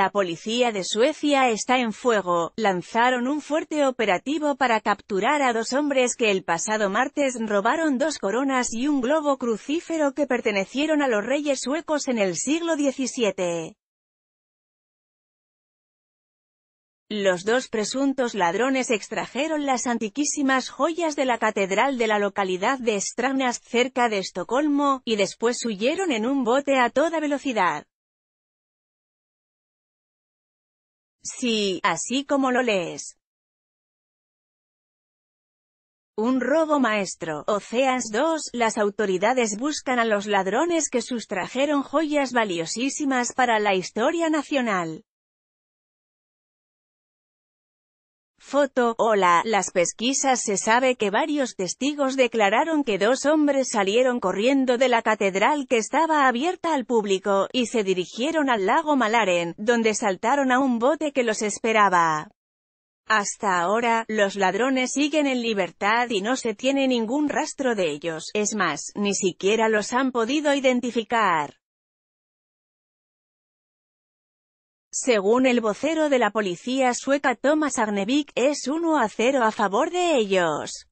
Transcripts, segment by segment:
La policía de Suecia está en fuego, lanzaron un fuerte operativo para capturar a dos hombres que el pasado martes robaron dos coronas y un globo crucífero que pertenecieron a los reyes suecos en el siglo XVII. Los dos presuntos ladrones extrajeron las antiquísimas joyas de la catedral de la localidad de Estranas cerca de Estocolmo, y después huyeron en un bote a toda velocidad. Sí, así como lo lees. Un robo maestro. Oceans 2. Las autoridades buscan a los ladrones que sustrajeron joyas valiosísimas para la historia nacional. Foto, hola, las pesquisas se sabe que varios testigos declararon que dos hombres salieron corriendo de la catedral que estaba abierta al público, y se dirigieron al lago Malaren, donde saltaron a un bote que los esperaba. Hasta ahora, los ladrones siguen en libertad y no se tiene ningún rastro de ellos, es más, ni siquiera los han podido identificar. Según el vocero de la policía sueca Thomas Arnevik es 1 a 0 a favor de ellos.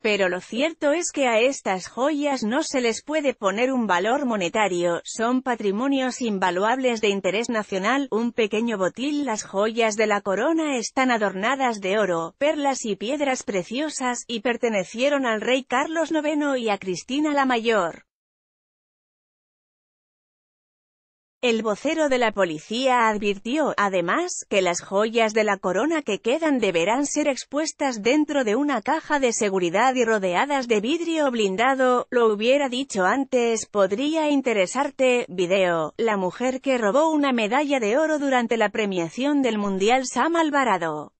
Pero lo cierto es que a estas joyas no se les puede poner un valor monetario, son patrimonios invaluables de interés nacional, un pequeño botín Las joyas de la corona están adornadas de oro, perlas y piedras preciosas, y pertenecieron al rey Carlos IX y a Cristina la Mayor. El vocero de la policía advirtió, además, que las joyas de la corona que quedan deberán ser expuestas dentro de una caja de seguridad y rodeadas de vidrio blindado, lo hubiera dicho antes, podría interesarte, video, la mujer que robó una medalla de oro durante la premiación del Mundial Sam Alvarado.